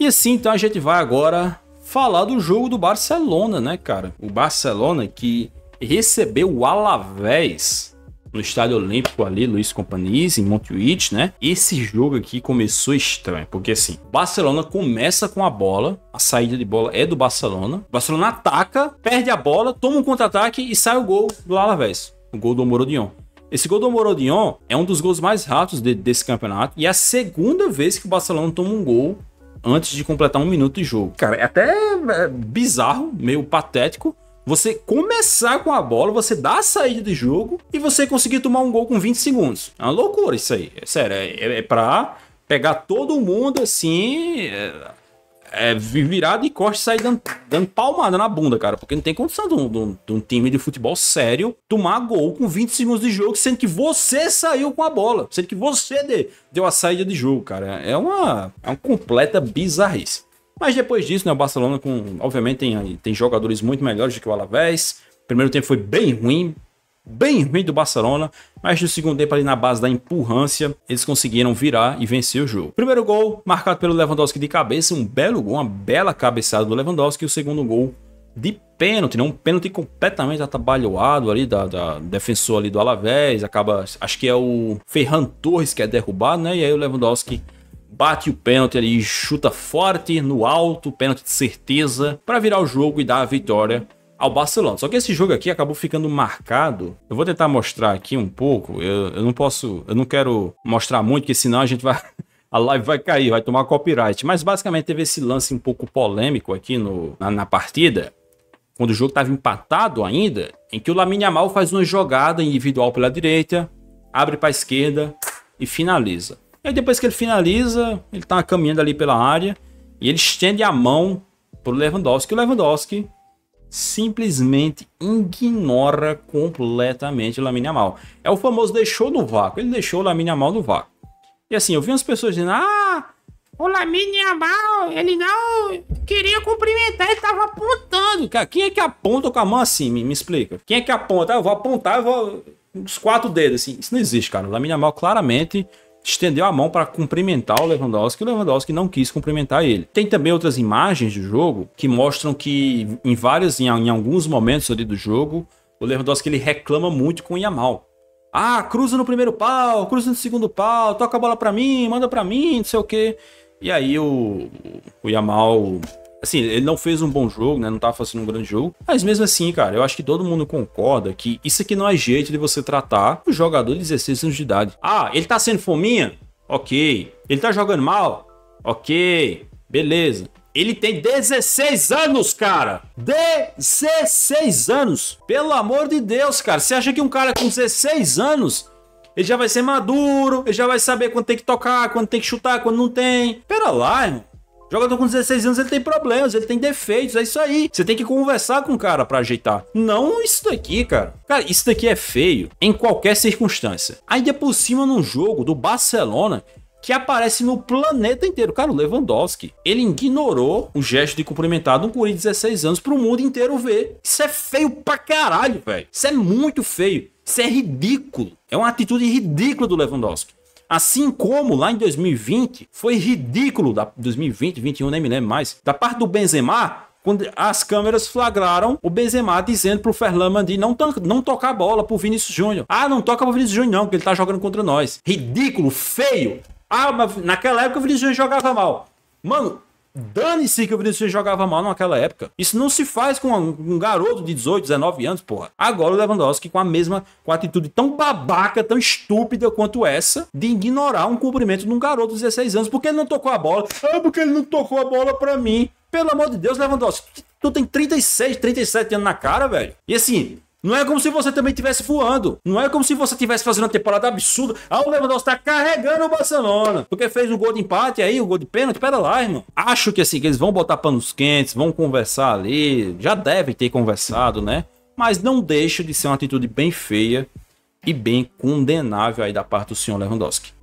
E assim, então a gente vai agora falar do jogo do Barcelona, né, cara? O Barcelona que recebeu o Alavés no Estádio Olímpico ali, Luiz Companhies, em Montjuïc, né? Esse jogo aqui começou estranho, porque assim, Barcelona começa com a bola, a saída de bola é do Barcelona. O Barcelona ataca, perde a bola, toma um contra-ataque e sai o gol do Alavés, o gol do Morodion. Esse gol do Morodion é um dos gols mais rápidos de, desse campeonato e é a segunda vez que o Barcelona toma um gol antes de completar um minuto de jogo. Cara, é até é, bizarro, meio patético. Você começar com a bola, você dá a saída de jogo e você conseguir tomar um gol com 20 segundos. É uma loucura isso aí. É sério, é, é, é pra pegar todo mundo assim. É é, virar de costas e sair dando, dando, palmada na bunda, cara. Porque não tem condição de um, de, um, de um, time de futebol sério tomar gol com 20 segundos de jogo, sendo que você saiu com a bola, sendo que você de, deu a saída de jogo, cara. É uma, é uma completa bizarrice. Mas depois disso, né, o Barcelona, com, obviamente, tem, tem jogadores muito melhores do que o Alavés. primeiro tempo foi bem ruim, bem ruim do Barcelona, mas no segundo tempo ali na base da empurrância, eles conseguiram virar e vencer o jogo. Primeiro gol marcado pelo Lewandowski de cabeça, um belo gol, uma bela cabeçada do Lewandowski, e o segundo gol de pênalti, né? um pênalti completamente atabalhoado ali da, da defensor ali do Alavés, acaba, acho que é o Ferran Torres que é derrubado, né? E aí o Lewandowski bate o pênalti ali, chuta forte no alto, pênalti de certeza para virar o jogo e dar a vitória ao Barcelona. Só que esse jogo aqui acabou ficando marcado. Eu vou tentar mostrar aqui um pouco. Eu, eu não posso, eu não quero mostrar muito, porque senão a gente vai. a live vai cair, vai tomar copyright. Mas basicamente teve esse lance um pouco polêmico aqui no, na, na partida, quando o jogo estava empatado ainda, em que o Lamine Amal faz uma jogada individual pela direita, abre para a esquerda e finaliza. E aí depois que ele finaliza, ele está caminhando ali pela área e ele estende a mão para o Lewandowski. O Lewandowski simplesmente ignora completamente Lamine Mal. É o famoso deixou no vácuo, ele deixou Lamine Mal no vácuo. E assim, eu vi umas pessoas dizendo, ah, o Lamine Mal, ele não queria cumprimentar, ele tava apontando. Cara, quem é que aponta com a mão assim? Me, me explica. Quem é que aponta? Ah, eu vou apontar, eu vou... Os quatro dedos, assim. Isso não existe, cara. O Lamine Mal claramente estendeu a mão para cumprimentar o Lewandowski e o Lewandowski não quis cumprimentar ele. Tem também outras imagens do jogo que mostram que em vários, em, em alguns momentos ali do jogo, o Lewandowski ele reclama muito com o Yamal. Ah, cruza no primeiro pau, cruza no segundo pau, toca a bola para mim, manda para mim, não sei o quê. E aí o, o Yamal Assim, ele não fez um bom jogo, né? Não tava fazendo um grande jogo. Mas mesmo assim, cara, eu acho que todo mundo concorda que isso aqui não é jeito de você tratar o jogador de 16 anos de idade. Ah, ele tá sendo fominha? Ok. Ele tá jogando mal? Ok. Beleza. Ele tem 16 anos, cara! 16 anos! Pelo amor de Deus, cara! Você acha que um cara com 16 anos ele já vai ser maduro, ele já vai saber quando tem que tocar, quando tem que chutar, quando não tem. Pera lá, irmão jogador com 16 anos ele tem problemas, ele tem defeitos, é isso aí. Você tem que conversar com o cara para ajeitar. Não isso daqui, cara. Cara, isso daqui é feio em qualquer circunstância. Ainda por cima num jogo do Barcelona que aparece no planeta inteiro. Cara, o Lewandowski, ele ignorou o gesto de cumprimentar de um guri de 16 anos pro mundo inteiro ver. Isso é feio pra caralho, velho. Isso é muito feio. Isso é ridículo. É uma atitude ridícula do Lewandowski. Assim como lá em 2020, foi ridículo, da 2020, 21, nem me lembro mais, da parte do Benzema, quando as câmeras flagraram o Benzema dizendo pro Ferland Mandi não, não tocar a bola pro Vinícius Júnior. Ah, não toca pro Vinícius Júnior não, porque ele tá jogando contra nós. Ridículo, feio. Ah, mas naquela época o Vinícius Júnior jogava mal. Mano, Dane-se que o Vinícius jogava mal naquela época. Isso não se faz com um garoto de 18, 19 anos, porra. Agora o Lewandowski com a mesma com a atitude tão babaca, tão estúpida quanto essa, de ignorar um cumprimento de um garoto de 16 anos, porque ele não tocou a bola. Ah, porque ele não tocou a bola pra mim. Pelo amor de Deus, Lewandowski, tu tem 36, 37 anos na cara, velho. E assim, não é como se você também estivesse voando. Não é como se você estivesse fazendo uma temporada absurda. Ah, o Lewandowski está carregando o Barcelona. Porque fez o gol de empate aí, o gol de pênalti. Pera lá, irmão. Acho que assim, que eles vão botar panos quentes, vão conversar ali. Já devem ter conversado, né? Mas não deixa de ser uma atitude bem feia e bem condenável aí da parte do senhor Lewandowski.